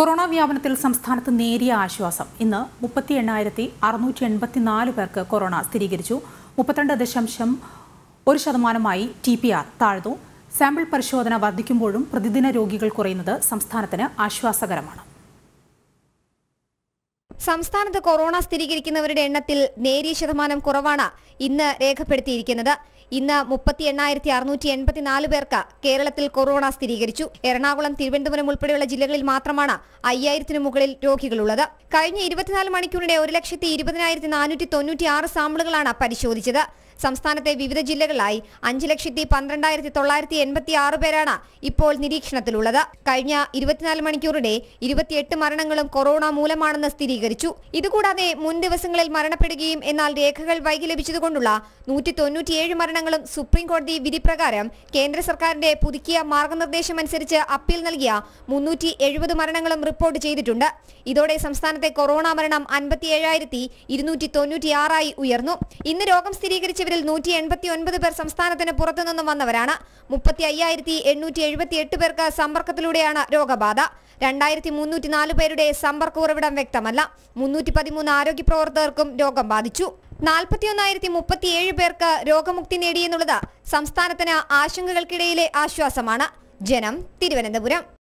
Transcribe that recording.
corona വ്യാപനത്തിൽ സംസ്ഥാനത്ത് നേരിയ ആശ്വാസം ഇന്ന് മുപ്പത്തി എണ്ണായിരത്തി അറുന്നൂറ്റി എൺപത്തിനാല് പേർക്ക് കൊറോണ സ്ഥിരീകരിച്ചു മുപ്പത്തിരണ്ട് ദശാംശം ഒരു ശതമാനമായി ടി പി ആർ താഴ്ന്നു സാമ്പിൾ പരിശോധന വർദ്ധിക്കുമ്പോഴും പ്രതിദിന രോഗികൾ കുറയുന്നത് സംസ്ഥാനത്തിന് ആശ്വാസകരമാണ് സംസ്ഥാനത്ത് കൊറോണ സ്ഥിരീകരിക്കുന്നവരുടെ എണ്ണത്തിൽ നേരിയ ശതമാനം കുറവാണ് ഇന്ന് രേഖപ്പെടുത്തിയിരിക്കുന്നത് ഇന്ന് മുപ്പത്തി എണ്ണായിരത്തി അറുന്നൂറ്റി എൺപത്തിനാല് പേർക്ക് കേരളത്തിൽ കൊറോണ സ്ഥിരീകരിച്ചു എറണാകുളം തിരുവനന്തപുരം ഉൾപ്പെടെയുള്ള ജില്ലകളിൽ മാത്രമാണ് അയ്യായിരത്തിനു മുകളിൽ രോഗികളുള്ളത് കഴിഞ്ഞ ഇരുപത്തിനാല് മണിക്കൂറിടെ ഒരു ലക്ഷത്തി ഇരുപതിനായിരത്തി നാനൂറ്റി തൊണ്ണൂറ്റി ആറ് സാമ്പിളുകളാണ് പരിശോധിച്ചത് സംസ്ഥാനത്തെ വിവിധ ജില്ലകളിലായി അഞ്ച് ലക്ഷത്തി പന്ത്രണ്ടായിരത്തി തൊള്ളായിരത്തി എൺപത്തി ആറ് പേരാണ് ഇപ്പോൾ നിരീക്ഷണത്തിലുള്ളത് കഴിഞ്ഞ ഇരുപത്തിനാല് മണിക്കൂറിടെ ഇരുപത്തിയെട്ട് മരണങ്ങളും കൊറോണ മൂലമാണെന്ന് സ്ഥിരീകരിച്ചു ഇതുകൂടാതെ മുൻ ദിവസങ്ങളിൽ മരണപ്പെടുകയും എന്നാൽ രേഖകൾ വൈകി ലഭിച്ചതുകൊണ്ടുള്ള നൂറ്റി തൊണ്ണൂറ്റിയേഴ് മരണങ്ങളും സുപ്രീംകോടതി വിധിപ്രകാരം കേന്ദ്ര സർക്കാരിന്റെ പുതുക്കിയ മാർഗനിർദ്ദേശമനുസരിച്ച് അപ്പീൽ നൽകിയ മുന്നൂറ്റി എഴുപത് മരണങ്ങളും റിപ്പോർട്ട് ചെയ്തിട്ടുണ്ട് ഇതോടെ സംസ്ഥാനത്തെ കൊറോണ മരണം അൻപത്തിയേഴായിരത്തി ഇരുന്നൂറ്റി തൊണ്ണൂറ്റിയാറായി ഉയർന്നു ഇന്ന് രോഗം സ്ഥിരീകരിച്ച ഇവരിൽ നൂറ്റി എൺപത്തി ഒൻപത് പേർ സംസ്ഥാനത്തിന് പുറത്തുനിന്നും വന്നവരാണ് മുപ്പത്തി അയ്യായിരത്തി എണ്ണൂറ്റി എഴുപത്തി എട്ട് പേർക്ക് സമ്പർക്കത്തിലൂടെയാണ് രോഗബാധ രണ്ടായിരത്തി മുന്നൂറ്റി നാല് പേരുടെ സമ്പർക്ക ഉറവിടം വ്യക്തമല്ല മുന്നൂറ്റി പതിമൂന്ന് ആരോഗ്യ പ്രവർത്തകർക്കും രോഗം ബാധിച്ചു നാൽപ്പത്തിയൊന്നായിരത്തി മുപ്പത്തിയേഴ് പേർക്ക് രോഗമുക്തി നേടിയെന്നുള്ളത് സംസ്ഥാനത്തിന് ആശങ്കകൾക്കിടയിലെ ആശ്വാസമാണ് ജനം തിരുവനന്തപുരം